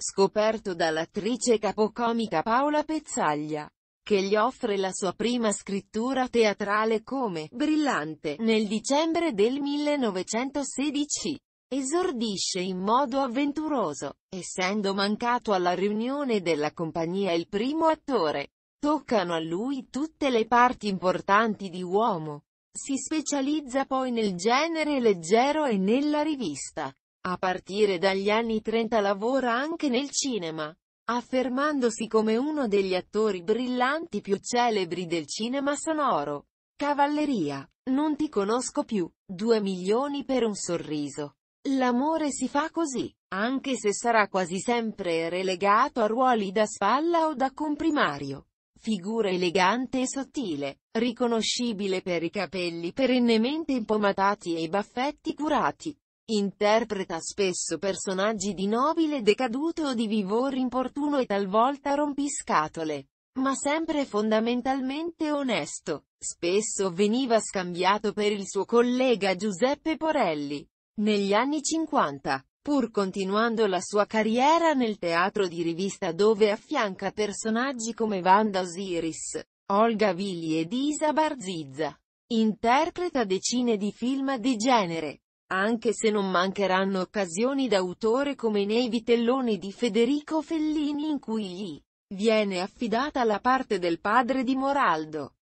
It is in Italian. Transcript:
scoperto dall'attrice capocomica Paola Pezzaglia, che gli offre la sua prima scrittura teatrale come «Brillante» nel dicembre del 1916. Esordisce in modo avventuroso, essendo mancato alla riunione della compagnia il primo attore. Toccano a lui tutte le parti importanti di uomo. Si specializza poi nel genere leggero e nella rivista. A partire dagli anni 30 lavora anche nel cinema, affermandosi come uno degli attori brillanti più celebri del cinema sonoro. Cavalleria. Non ti conosco più. Due milioni per un sorriso. L'amore si fa così, anche se sarà quasi sempre relegato a ruoli da spalla o da comprimario. Figura elegante e sottile, riconoscibile per i capelli perennemente impomatati e i baffetti curati. Interpreta spesso personaggi di nobile decaduto o di vivor importuno e talvolta rompiscatole, ma sempre fondamentalmente onesto. Spesso veniva scambiato per il suo collega Giuseppe Porelli. Negli anni 50, pur continuando la sua carriera nel teatro di rivista dove affianca personaggi come Wanda Osiris, Olga Vili ed Isa Barzizza. Interpreta decine di film di genere, anche se non mancheranno occasioni d'autore come nei vitelloni di Federico Fellini in cui gli viene affidata la parte del padre di Moraldo.